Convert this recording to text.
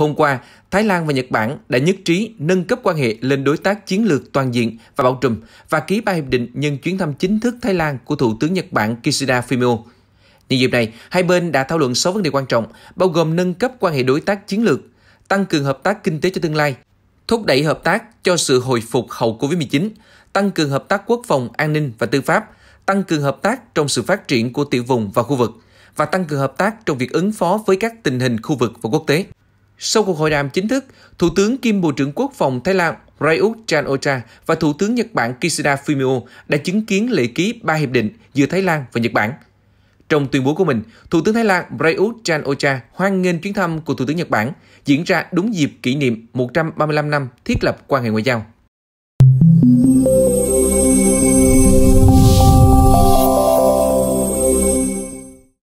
Hôm qua, Thái Lan và Nhật Bản đã nhất trí nâng cấp quan hệ lên đối tác chiến lược toàn diện và bao trùm và ký ba hiệp định nhân chuyến thăm chính thức Thái Lan của Thủ tướng Nhật Bản Kishida Fumio. Nhân dịp này, hai bên đã thảo luận 6 vấn đề quan trọng, bao gồm nâng cấp quan hệ đối tác chiến lược, tăng cường hợp tác kinh tế cho tương lai, thúc đẩy hợp tác cho sự hồi phục hậu Covid-19, tăng cường hợp tác quốc phòng, an ninh và tư pháp, tăng cường hợp tác trong sự phát triển của tiểu vùng và khu vực và tăng cường hợp tác trong việc ứng phó với các tình hình khu vực và quốc tế. Sau cuộc hội đàm chính thức, Thủ tướng Kim Bộ trưởng Quốc phòng Thái Lan Prayut chan o và Thủ tướng Nhật Bản Kishida Fumio đã chứng kiến lễ ký ba hiệp định giữa Thái Lan và Nhật Bản. Trong tuyên bố của mình, Thủ tướng Thái Lan Prayut chan o hoan nghênh chuyến thăm của Thủ tướng Nhật Bản diễn ra đúng dịp kỷ niệm 135 năm thiết lập quan hệ ngoại giao.